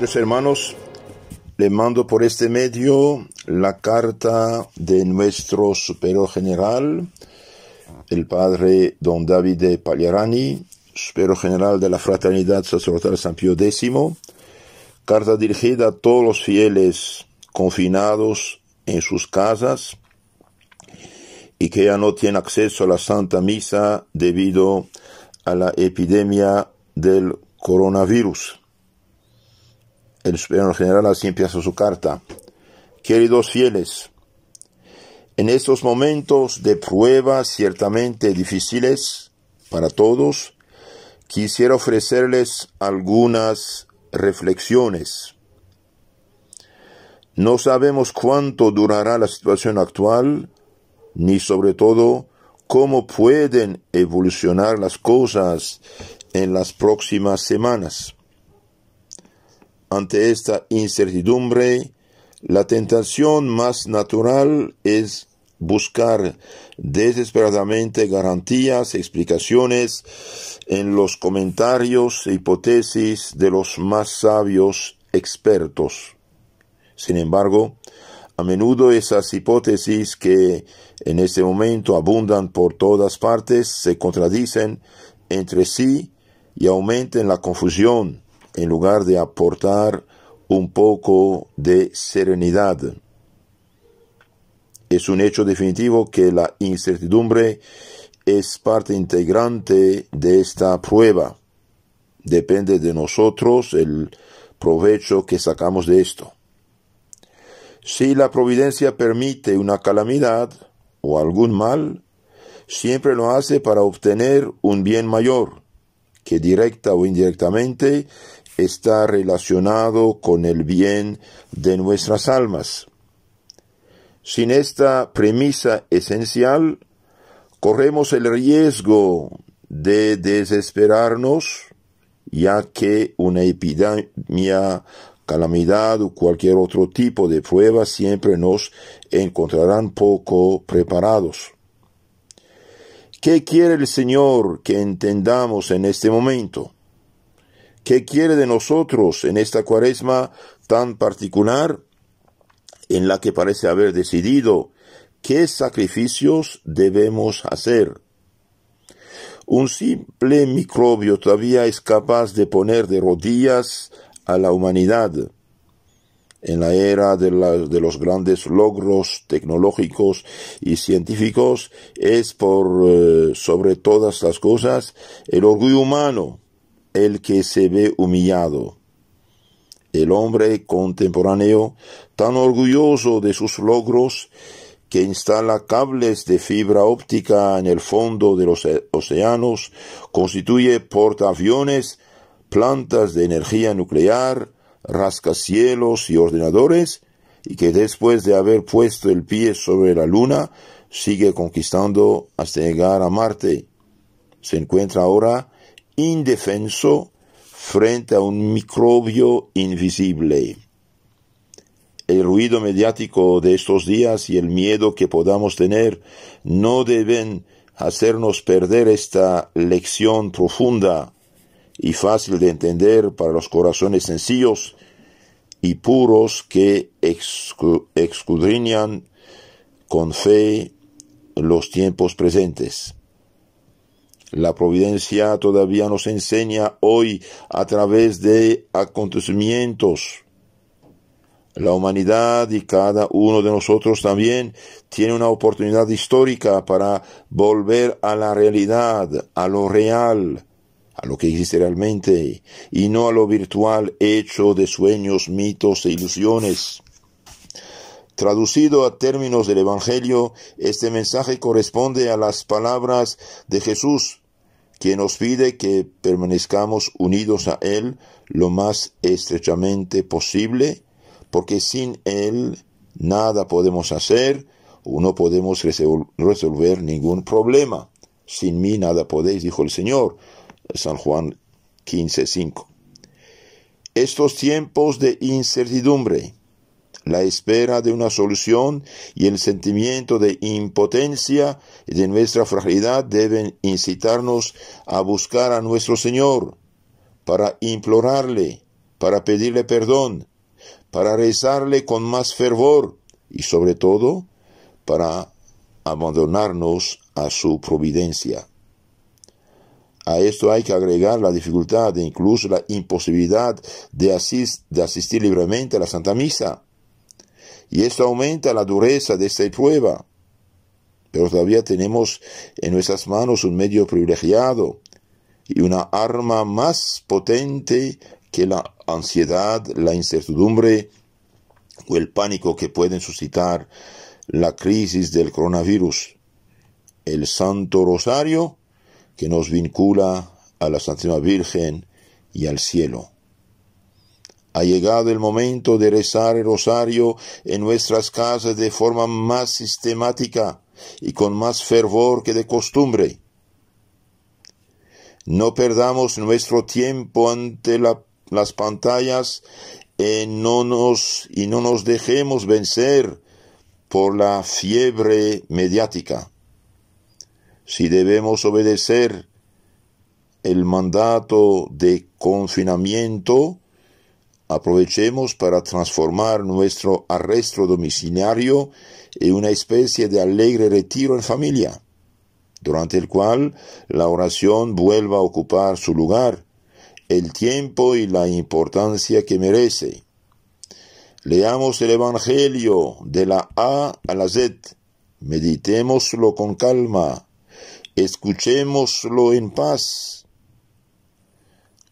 Queridos hermanos, le mando por este medio la carta de nuestro superior general, el padre don Davide Pagliarani, superior general de la Fraternidad Sacerdotal San Pío X, carta dirigida a todos los fieles confinados en sus casas y que ya no tienen acceso a la Santa Misa debido a la epidemia del coronavirus. El superior general así empieza su carta. Queridos fieles, en estos momentos de pruebas ciertamente difíciles para todos, quisiera ofrecerles algunas reflexiones. No sabemos cuánto durará la situación actual, ni sobre todo cómo pueden evolucionar las cosas en las próximas semanas ante esta incertidumbre, la tentación más natural es buscar desesperadamente garantías, explicaciones en los comentarios e hipótesis de los más sabios expertos. Sin embargo, a menudo esas hipótesis que en este momento abundan por todas partes se contradicen entre sí y aumentan la confusión en lugar de aportar un poco de serenidad. Es un hecho definitivo que la incertidumbre es parte integrante de esta prueba. Depende de nosotros el provecho que sacamos de esto. Si la providencia permite una calamidad o algún mal, siempre lo hace para obtener un bien mayor, que directa o indirectamente está relacionado con el bien de nuestras almas. Sin esta premisa esencial, corremos el riesgo de desesperarnos, ya que una epidemia, calamidad o cualquier otro tipo de prueba siempre nos encontrarán poco preparados. ¿Qué quiere el Señor que entendamos en este momento? ¿Qué quiere de nosotros en esta cuaresma tan particular en la que parece haber decidido qué sacrificios debemos hacer? Un simple microbio todavía es capaz de poner de rodillas a la humanidad. En la era de, los grandes logros tecnológicos y científicos es por eh, sobre todas las cosas el orgullo humano el que se ve humillado. El hombre contemporáneo, tan orgulloso de sus logros, que instala cables de fibra óptica en el fondo de los e-, océanos, constituye portaaviones, plantas de energía nuclear, rascacielos y ordenadores, y que después de haber puesto el pie sobre la Luna, sigue conquistando hasta llegar a Marte. Se encuentra ahora indefenso frente a un microbio invisible. El ruido mediático de estos días y el miedo que podamos tener no deben hacernos perder esta lección profunda y fácil de entender para los corazones sencillos y puros que escudriñan con fe los tiempos presentes. La providencia todavía nos enseña hoy a través de acontecimientos. La humanidad y cada uno de nosotros también tiene una oportunidad histórica para volver a la realidad, a lo real, a lo que existe realmente, y no a lo virtual hecho de sueños, mitos e ilusiones. Traducido a términos del Evangelio, este mensaje corresponde a las palabras de Jesús que nos pide que permanezcamos unidos a Él lo más estrechamente posible, porque sin Él nada podemos hacer o no podemos resolver ningún problema. Sin mí nada podéis, dijo el Señor. San Juan 15:5. Estos tiempos de incertidumbre la espera de una solución y el sentimiento de impotencia y de nuestra fragilidad deben incitarnos a buscar a nuestro Señor, para implorarle, para pedirle perdón, para rezarle con más fervor y sobre todo para abandonarnos a su providencia. A esto hay que agregar la dificultad e incluso la imposibilidad de, de asistir libremente a la Santa Misa y esto aumenta la dureza de esta prueba. Pero todavía tenemos en nuestras manos un medio privilegiado y una arma más potente que la ansiedad, la incertidumbre o el pánico que pueden suscitar la crisis del coronavirus. El Santo Rosario que nos vincula a la Santísima Virgen y al cielo. Ha llegado el momento de rezar el rosario en nuestras casas de forma más sistemática y con más fervor que de costumbre. No perdamos nuestro tiempo ante las pantallas no, nos, y no nos dejemos vencer por la fiebre mediática. Si debemos obedecer el mandato de confinamiento, aprovechemos para transformar nuestro arresto domiciliario en una especie de alegre retiro en familia, durante el cual la oración vuelva a ocupar su lugar, el tiempo y la importancia que merece. Leamos el Evangelio de la A a la Z, meditémoslo con calma, escuchémoslo en paz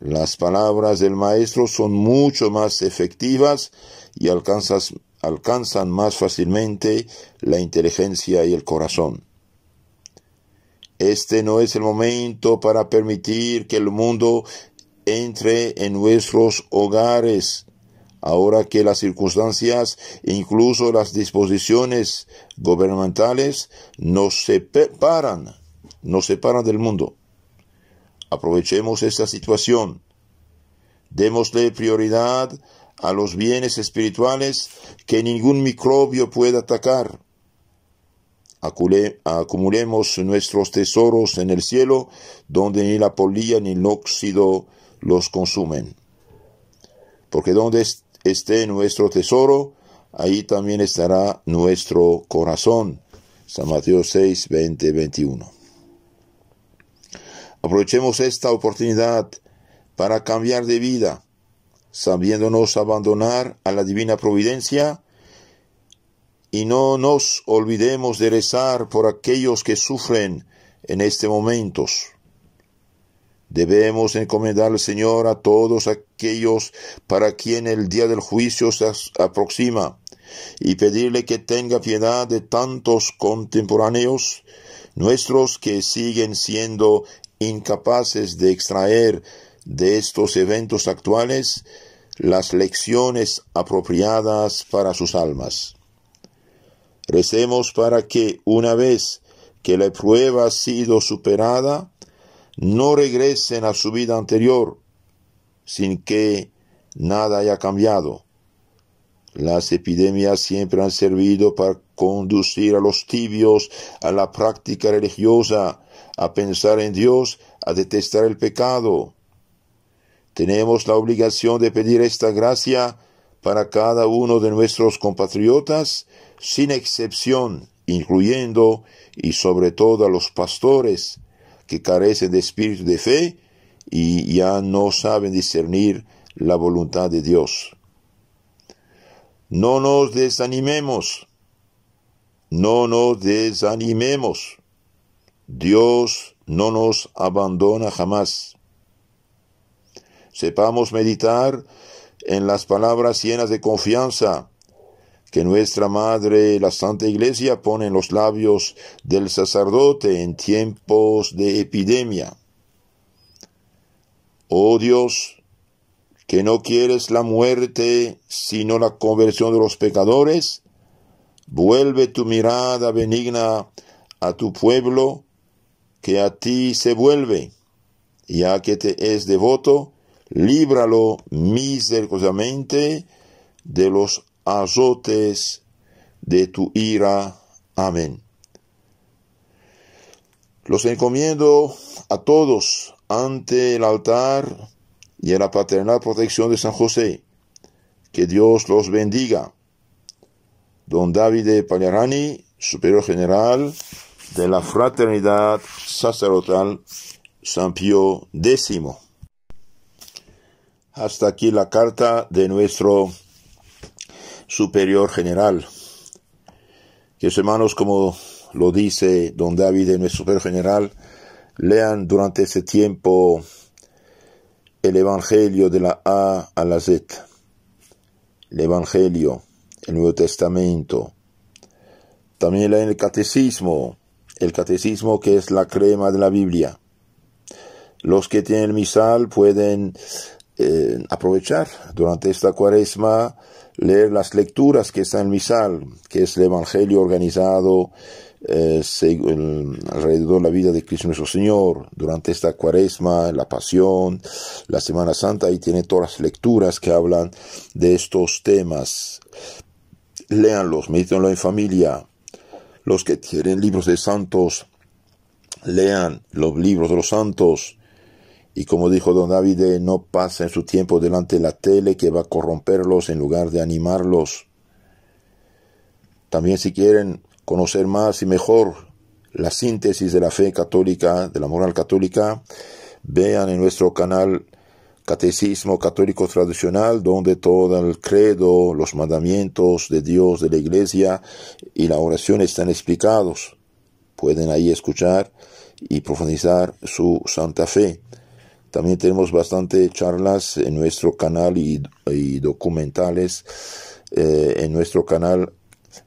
las palabras del maestro son mucho más efectivas y alcanzan más fácilmente la inteligencia y el corazón. Este no es el momento para permitir que el mundo entre en nuestros hogares, ahora que las circunstancias e incluso las disposiciones gubernamentales nos separan, nos separan del mundo. Aprovechemos esta situación. Démosle prioridad a los bienes espirituales que ningún microbio pueda atacar. acumulemos nuestros tesoros en el cielo, donde ni la polilla ni el óxido los consumen. Porque donde esté nuestro tesoro, ahí también estará nuestro corazón. San Mateo 6, 20, 21. Aprovechemos esta oportunidad para cambiar de vida, sabiéndonos abandonar a la divina providencia y no nos olvidemos de rezar por aquellos que sufren en este momento. Debemos encomendar al Señor a todos aquellos para quien el día del juicio se aproxima y pedirle que tenga piedad de tantos contemporáneos nuestros que siguen siendo incapaces de extraer de estos eventos actuales las lecciones apropiadas para sus almas. Recemos para que una vez que la prueba ha sido superada, no regresen a su vida anterior sin que nada haya cambiado. Las epidemias siempre han servido para conducir a los tibios a la práctica religiosa, a pensar en Dios, a detestar el pecado. Tenemos la obligación de pedir esta gracia para cada uno de nuestros compatriotas, sin excepción, incluyendo y sobre todo a los pastores que carecen de espíritu de fe y ya no saben discernir la voluntad de Dios. No nos desanimemos. No nos desanimemos. Dios no nos abandona jamás. Sepamos meditar en las palabras llenas de confianza que nuestra Madre, la Santa Iglesia, pone en los labios del sacerdote en tiempos de epidemia. Oh Dios, que no quieres la muerte sino la conversión de los pecadores, vuelve tu mirada benigna a tu pueblo que a ti se vuelve, ya que te es devoto, líbralo misericordiosamente de los azotes de tu ira. Amén. Los encomiendo a todos ante el altar y en la paternal protección de San José. Que Dios los bendiga. Don David Pagliarani, superior general de la Fraternidad Sacerdotal San Pío X. Hasta aquí la carta de nuestro superior general. Que hermanos, como lo dice don David, nuestro superior general, lean durante este tiempo el Evangelio de la A a la Z, el Evangelio, el Nuevo Testamento, también el Catecismo, el Catecismo que es la crema de la Biblia. Los que tienen el misal pueden eh, aprovechar durante esta cuaresma, leer las lecturas que están en el misal, que es el Evangelio organizado eh, alrededor de la vida de Cristo nuestro Señor, durante esta cuaresma, la pasión, la Semana Santa, y tiene todas las lecturas que hablan de estos temas. leanlos, medítenlo en familia. Los que tienen libros de santos, lean los libros de los santos. Y como dijo don David, eh, no pasen su tiempo delante de la tele que va a corromperlos en lugar de animarlos. También si quieren conocer más y mejor la síntesis de la fe católica, de la moral católica, vean en nuestro canal Catecismo Católico Tradicional, donde todo el credo, los mandamientos de Dios, de la Iglesia y la oración están explicados. Pueden ahí escuchar y profundizar su santa fe. También tenemos bastante charlas en nuestro canal y, documentales eh, en nuestro canal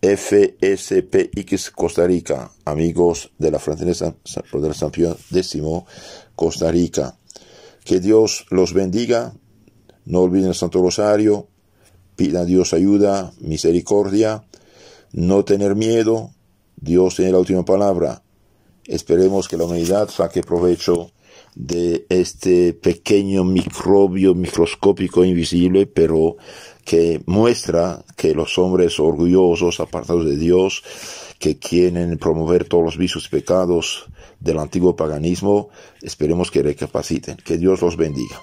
FSPX Costa Rica, amigos de la Francesa, de San Pío X Costa Rica. Que Dios los bendiga. No olviden el Santo Rosario. Pidan a Dios ayuda, misericordia. No tener miedo. Dios tiene la última palabra. Esperemos que la humanidad saque provecho de este pequeño microbio microscópico invisible, pero que muestra que los hombres orgullosos, apartados de Dios, que quieren promover todos los vicios y pecados del antiguo paganismo, esperemos que recapaciten. Que Dios los bendiga.